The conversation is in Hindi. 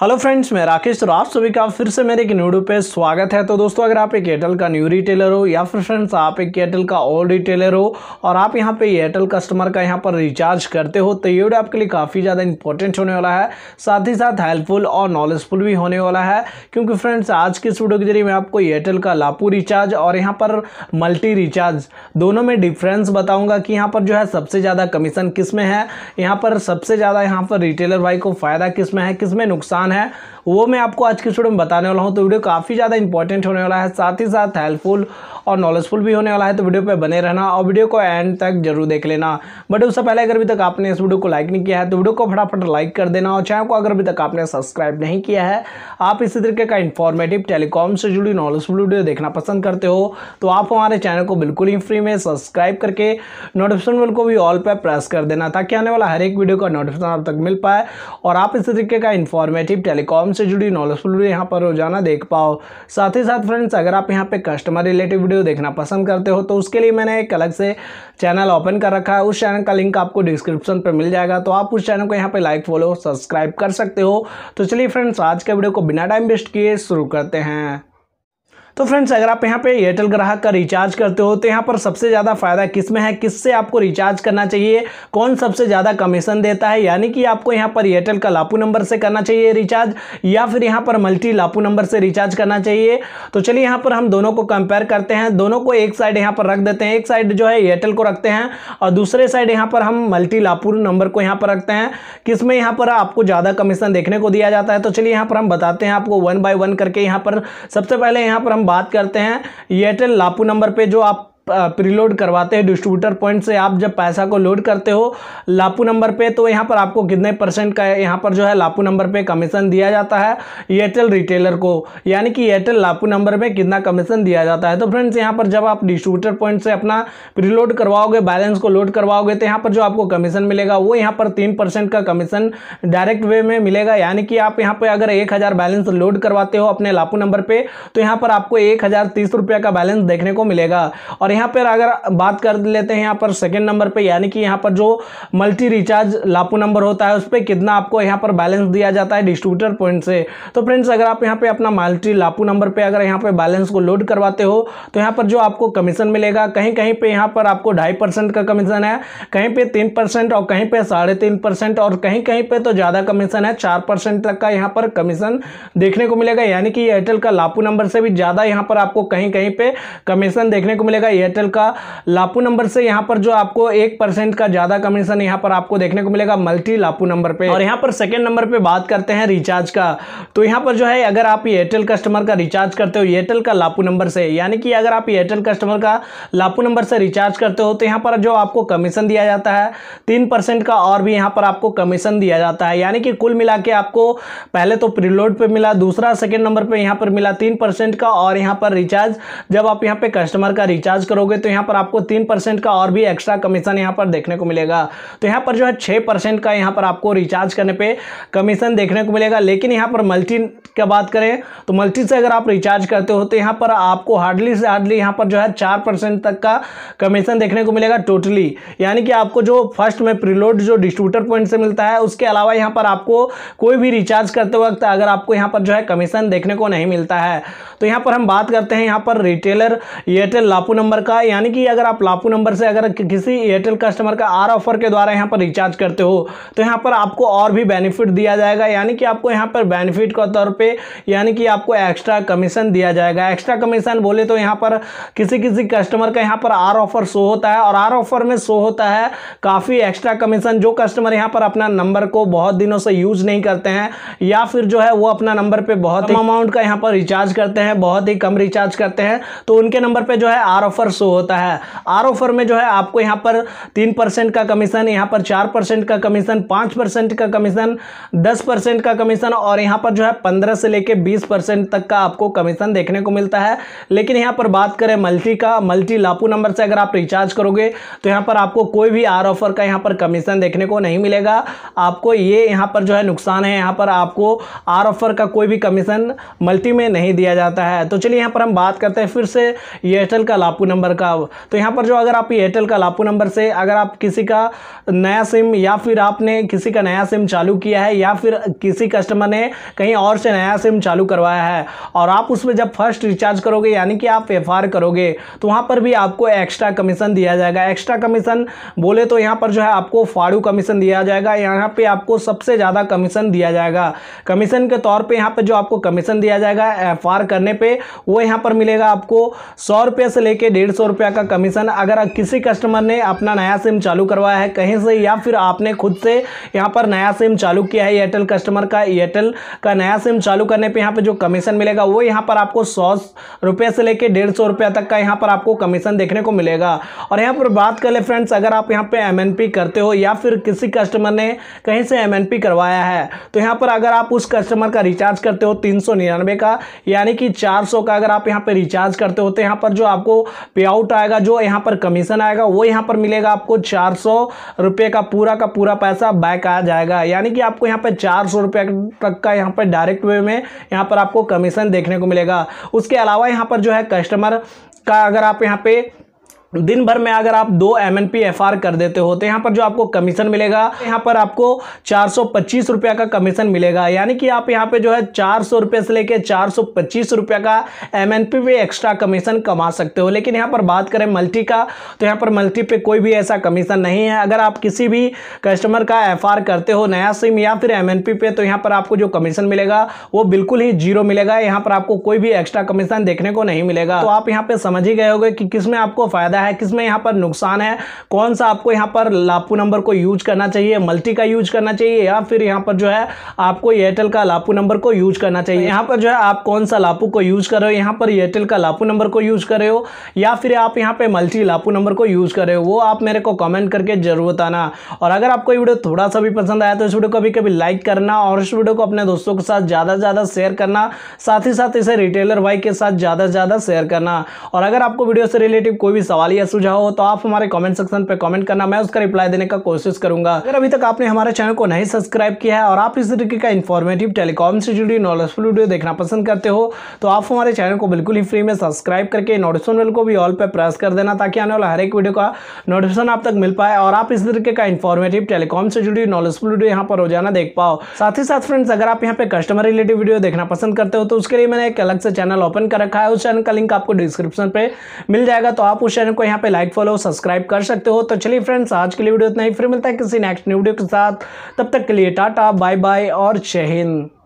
हेलो फ्रेंड्स मैं राकेश और आप सभी का फिर से मेरे एक न्यूडो पे स्वागत है तो दोस्तों अगर आप एक एयरटेल का न्यू रिटेलर हो या फिर फ्रेंड्स आप एक एयरटेल का ओल्ड रिटेलर हो और आप यहाँ पे एयरटेल कस्टमर का यहाँ पर रिचार्ज करते हो तो ये वीडियो आपके लिए काफ़ी ज़्यादा इंपॉर्टेंट होने वाला है साथ ही साथ हेल्पफुल और नॉलेजफुल भी होने वाला है क्योंकि फ्रेंड्स आज के इस वीडियो के जरिए मैं आपको एयरटेल का लापू रिचार्ज और यहाँ पर मल्टी रिचार्ज दोनों में डिफ्रेंस बताऊँगा कि यहाँ पर जो है सबसे ज़्यादा कमीशन किस में है यहाँ पर सबसे ज़्यादा यहाँ पर रिटेलर भाई को फ़ायदा किस में है किस में नुकसान प्लान है वो मैं आपको आज की वीडियो में बताने वाला हूँ तो वीडियो काफ़ी ज़्यादा इंपॉर्टेंट होने वाला है साथ ही साथ हेल्पफुल और नॉलेजफुल भी होने वाला है तो वीडियो पे बने रहना और वीडियो को एंड तक जरूर देख लेना बट उससे पहले अगर अभी तक आपने इस वीडियो को लाइक नहीं किया है तो वीडियो को फटाफट लाइक कर देना और चैनल को अगर अभी तक आपने सब्सक्राइब नहीं किया है आप इसी तरीके का इन्फॉर्मेटिव टेलीकॉम से जुड़ी नॉलेजफुल वीडियो देखना पसंद करते हो तो आप हमारे चैनल को बिल्कुल ही फ्री में सब्सक्राइब करके नोटिफिकेशन बिल को भी ऑल पर प्रेस कर देना ताकि आने वाला हर एक वीडियो का नोटिफिकेशन आप तक मिल पाए और आप इसी तरीके का इन्फॉर्मेटिव रिलेटिव टेलीकॉम से जुड़ी नॉलेजफुल वीडियो यहाँ पर रोजाना देख पाओ साथ ही साथ फ्रेंड्स अगर आप यहाँ पे कस्टमर रिलेटिव वीडियो देखना पसंद करते हो तो उसके लिए मैंने एक अलग से चैनल ओपन कर रखा है उस चैनल का लिंक आपको डिस्क्रिप्शन पर मिल जाएगा तो आप उस चैनल को यहाँ पर लाइक फॉलो सब्सक्राइब कर सकते हो तो चलिए फ्रेंड्स आज के वीडियो को बिना टाइम वेस्ट किए शुरू करते हैं तो फ्रेंड्स अगर आप यहाँ पे एयरटेल ग्राहक का रिचार्ज करते हो तो यहाँ पर सबसे ज़्यादा फ़ायदा किस में है किससे आपको रिचार्ज करना चाहिए कौन सबसे ज़्यादा कमीशन देता है यानी कि आपको यहाँ पर एयरटेल का लापू नंबर से करना चाहिए रिचार्ज या फिर यहाँ पर मल्टी लापू नंबर से रिचार्ज करना चाहिए तो चलिए यहाँ पर हम दोनों को कंपेयर करते हैं दोनों को एक साइड यहाँ पर रख देते हैं एक साइड जो है एयरटेल को रखते हैं और दूसरे साइड यहाँ पर हम मल्टी लापू नंबर को यहाँ पर रखते हैं किस में यहाँ पर आपको ज़्यादा कमीशन देखने को दिया जाता है तो चलिए यहाँ पर हम बताते हैं आपको वन बाय वन करके यहाँ पर सबसे पहले यहाँ पर हम बात करते हैं एयरटेल लापू नंबर पे जो आप प्रीलोड करवाते हैं डिस्ट्रीब्यूटर पॉइंट से आप जब पैसा को लोड करते हो लापू नंबर पे तो यहाँ पर आपको कितने परसेंट का यहाँ पर जो है लापू नंबर पे कमीशन दिया जाता है एयरटेल रिटेलर को यानी कि एयरटेल लापू नंबर पे कितना कमीशन दिया जाता है तो फ्रेंड्स यहाँ पर जब आप डिस्ट्रीब्यूटर पॉइंट से अपना प्रीलोड करवाओगे बैलेंस को लोड करवाओगे तो यहाँ पर जो आपको कमीशन मिलेगा वो यहाँ पर तीन का कमीशन डायरेक्ट वे में मिलेगा यानी कि आप यहाँ पर अगर एक बैलेंस लोड करवाते हो अपने लापू नंबर पर तो यहाँ पर आपको एक का बैलेंस देखने को मिलेगा और यहाँ पर अगर बात कर लेते हैं यहाँ पर सेकेंड नंबर पर यानी कि यहाँ पर जो मल्टी रिचार्ज लापू नंबर होता है उस पर कितना आपको यहाँ पर बैलेंस दिया जाता है डिस्ट्रीब्यूटर पॉइंट से तो फ्रेंड्स अगर आप यहाँ पर अपना मल्टी लापू नंबर पर अगर यहाँ पर बैलेंस को लोड करवाते हो तो यहाँ पर जो आपको कमीशन मिलेगा कहीं कहीं पर यहाँ पर आपको ढाई परसेंट का कमीशन है कहीं पर तीन परसेंट और कहीं पर साढ़े तीन परसेंट और कहीं कहीं पर तो ज़्यादा कमीशन है चार परसेंट तक का यहाँ पर कमीशन देखने को मिलेगा यानी कि एयरटेल का लापू नंबर से भी ज़्यादा यहाँ पर आपको कहीं कहीं पर कमीशन देखने को मिलेगा एयरटेल का लापू नंबर से यहाँ पर जो आपको एक परसेंट का ज़्यादा कमीशन यहाँ पर आपको देखने को मिलेगा मल्टी लापू नंबर पे और यहाँ पर सेकेंड नंबर पे बात करते हैं रिचार्ज का तो यहाँ पर जो है अगर आप एयरटेल कस्टमर का रिचार्ज करते हो एयरटेल का लापू नंबर से यानी कि अगर आप एयरटेल कस्टमर का लापू नंबर से रिचार्ज करते हो तो यहाँ पर जो आपको कमीशन दिया जाता है तीन परसेंट का और भी यहाँ पर आपको कमीशन दिया जाता है यानी कि कुल मिला के आपको पहले तो प्रीलोड पे मिला दूसरा सेकेंड नंबर पर यहाँ पर मिला तीन परसेंट का और यहाँ पर रिचार्ज जब आप यहाँ पे कस्टमर का रिचार्ज करोगे तो यहाँ पर आपको तीन परसेंट का और भी एक्स्ट्रा कमीशन यहाँ पर देखने को मिलेगा तो यहाँ पर जो है छः परसेंट का यहाँ पर आपको रिचार्ज करने पे कमीशन देखने को मिलेगा लेकिन यहाँ पर मल्टी का बात करें तो मल्टी से अगर आप रिचार्ज करते हो तो यहाँ पर आपको हार्डली से हार्डली यहाँ पर जो है चार तक का कमीशन देखने को मिलेगा टोटली यानी कि आपको जो फर्स्ट में प्रीलोड जो डिस्ट्रीब्यूटर पॉइंट से मिलता है उसके अलावा यहाँ पर आपको कोई भी रिचार्ज करते वक्त अगर आपको यहाँ पर जो है कमीशन देखने को नहीं मिलता है तो यहाँ पर हम बात करते हैं यहाँ पर retailer Airtel LAPU number number का यानी कि अगर आप लापू नंबर से अगर किसी एयरटेल कस्टमर का आर ऑफर के द्वारा यहाँ पर रिचार्ज करते हो तो यहाँ पर आपको और भी बेनिफिट दिया जाएगा यानी कि आपको यहाँ पर बेनिफिट के तौर पर यानी कि आपको एक्स्ट्रा कमीशन दिया जाएगा एक्स्ट्रा कमीशन बोले तो यहाँ पर किसी किसी कस्टमर का यहाँ पर आर ऑफर शो होता है और आर ऑफर में शो होता है काफ़ी एक्स्ट्रा कमीशन जो कस्टमर यहाँ पर अपना नंबर को बहुत दिनों से यूज नहीं करते हैं या फिर जो है वो अपना नंबर पर बहुत अमाउंट का यहाँ पर रिचार्ज करते हैं बहुत ही कम रिचार्ज करते हैं तो उनके नंबर पर जो है आर ऑफर आर शो होता है आर ऑफर में जो है आपको यहाँ पर तीन परसेंट का कमीशन यहाँ पर चार परसेंट का कमीशन पाँच परसेंट का कमीशन दस परसेंट का कमीशन और यहाँ पर जो है पंद्रह से लेके बीस परसेंट तक का आपको कमीशन देखने को मिलता है लेकिन यहाँ पर बात करें मल्टी का मल्टी लापू नंबर से अगर आप रिचार्ज करोगे तो यहाँ पर आपको कोई भी आर ऑफर का यहाँ पर कमीशन देखने को नहीं मिलेगा आपको ये यहाँ पर जो है नुकसान है यहाँ पर आपको आर ऑफर का कोई भी कमीशन मल्टी में नहीं दिया जाता है तो चलिए यहाँ पर हम बात करते हैं फिर से एयरटेल का लापू नंबर नंबर का तो यहाँ पर जो अगर आप एयरटेल का लापू नंबर से अगर आप किसी का नया सिम या फिर आपने किसी का नया सिम चालू किया है या फिर किसी कस्टमर ने कहीं और से नया सिम चालू करवाया है और आप उसमें जब फर्स्ट रिचार्ज करोगे यानी कि आप एफ करोगे तो वहाँ पर भी आपको एक्स्ट्रा कमीशन दिया जाएगा एक्स्ट्रा कमीशन बोले तो यहाँ पर जो है आपको फाड़ू कमीशन दिया जाएगा यहाँ पर आपको सबसे ज़्यादा कमीशन दिया जाएगा कमीशन के तौर पर यहाँ पर जो आपको कमीशन दिया जाएगा एफ करने पर वो यहाँ पर मिलेगा आपको सौ रुपये से लेके डेढ़ डेढ़ सौ रुपया का कमीशन अगर किसी कस्टमर ने अपना नया सिम चालू करवाया है कहीं से या फिर आपने खुद से यहाँ पर नया सिम चालू किया है एयरटेल कस्टमर का एयरटेल का नया सिम चालू करने पर यहाँ पर जो कमीशन मिलेगा वो यहाँ पर आपको सौ रुपये से लेकर डेढ़ सौ रुपया तक का यहाँ पर आपको कमीशन देखने को मिलेगा और यहाँ पर बात कर ले फ्रेंड्स अगर आप यहाँ पर एम करते हो या फिर किसी कस्टमर ने कहीं से एम करवाया है तो यहाँ पर अगर आप उस कस्टमर का रिचार्ज करते हो तीन का यानी कि चार का अगर आप यहाँ पर रिचार्ज करते हो तो यहाँ पर जो आपको पे आउट आएगा जो यहाँ पर कमीशन आएगा वो यहाँ पर मिलेगा आपको चार रुपये का पूरा का पूरा पैसा बैक आ जाएगा यानी कि आपको यहाँ पर चार रुपये तक का यहाँ पर डायरेक्ट वे में यहाँ पर आपको कमीशन देखने को मिलेगा उसके अलावा यहाँ पर जो है कस्टमर का अगर आप यहाँ पे दिन भर में अगर आप दो M N P F R कर देते हो तो यहाँ पर जो आपको कमीशन मिलेगा यहाँ पर आपको चार सौ पच्चीस रुपया का कमीशन मिलेगा यानी कि आप यहाँ पे जो है चार सौ रुपये से लेके चार सौ पच्चीस रुपया का एम एन पी पे एक्स्ट्रा कमीशन कमा सकते हो लेकिन यहाँ पर बात करें मल्टी का तो यहाँ पर मल्टी पे कोई भी ऐसा कमीशन नहीं है अगर आप किसी भी कस्टमर का एफ आर करते हो नया सिम या फिर एम एन पी पे तो यहाँ पर आपको जो कमीशन मिलेगा वो बिल्कुल ही जीरो मिलेगा यहाँ पर आपको कोई भी एक्स्ट्रा कमीशन देखने को नहीं मिलेगा तो आप यहाँ पे समझ ही गए होगे कि किस में आपको फायदा फ़ायदा है किसमें में यहाँ पर नुकसान है कौन सा आपको यहाँ पर लापू नंबर को यूज करना चाहिए मल्टी का यूज करना चाहिए या फिर यहाँ पर जो है आपको एयरटेल का लापू नंबर को यूज करना चाहिए यहाँ पर जो है आप कौन सा लापू को यूज कर रहे हो यहाँ पर एयरटेल का लापू नंबर को यूज कर रहे हो या फिर आप यहाँ पर मल्टी लापू नंबर को यूज कर रहे हो वो आप मेरे को कॉमेंट करके जरूर बताना और अगर आपको वीडियो थोड़ा सा भी पसंद आया तो इस वीडियो को भी कभी लाइक करना और इस वीडियो को अपने दोस्तों के साथ ज़्यादा से ज़्यादा शेयर करना साथ ही साथ इसे रिटेलर भाई के साथ ज़्यादा से ज़्यादा शेयर करना और अगर आपको वीडियो से रिलेटिव कोई भी सवाल सवाल या सुझाव हो तो आप हमारे कमेंट सेक्शन पर कमेंट करना मैं उसका रिप्लाई देने का कोशिश करूंगा अगर अभी तक आपने हमारे चैनल को नहीं सब्सक्राइब किया है और आप इस तरीके का इन्फॉर्मेटिव टेलीकॉम से जुड़ी नॉलेजफुल वीडियो देखना पसंद करते हो तो आप हमारे चैनल को बिल्कुल ही फ्री में सब्सक्राइब करके नोटिफिकेशन बिल को भी ऑल पर प्रेस कर देना ताकि आने वाला हर एक वीडियो का नोटिफिकेशन आप तक मिल पाए और आप इस तरीके का इन्फॉर्मेटिव टेलीकॉम से जुड़ी नॉलेजफुल वीडियो यहाँ पर रोजाना देख पाओ साथ ही साथ फ्रेंड्स अगर आप यहाँ पे कस्टमर रिलेटेड वीडियो देखना पसंद करते हो तो उसके लिए मैंने एक अलग से चैनल ओपन कर रखा है उस चैनल का लिंक आपको डिस्क्रिप्शन पे मिल जाएगा तो आप उस चैनल को यहाँ पे लाइक फॉलो सब्सक्राइब कर सकते हो तो चलिए फ्रेंड्स आज के लिए वीडियो इतना ही फिर मिलता है किसी नेक्स्ट न्यू वीडियो के साथ तब तक के लिए टाटा बाय बाय और जय हिंद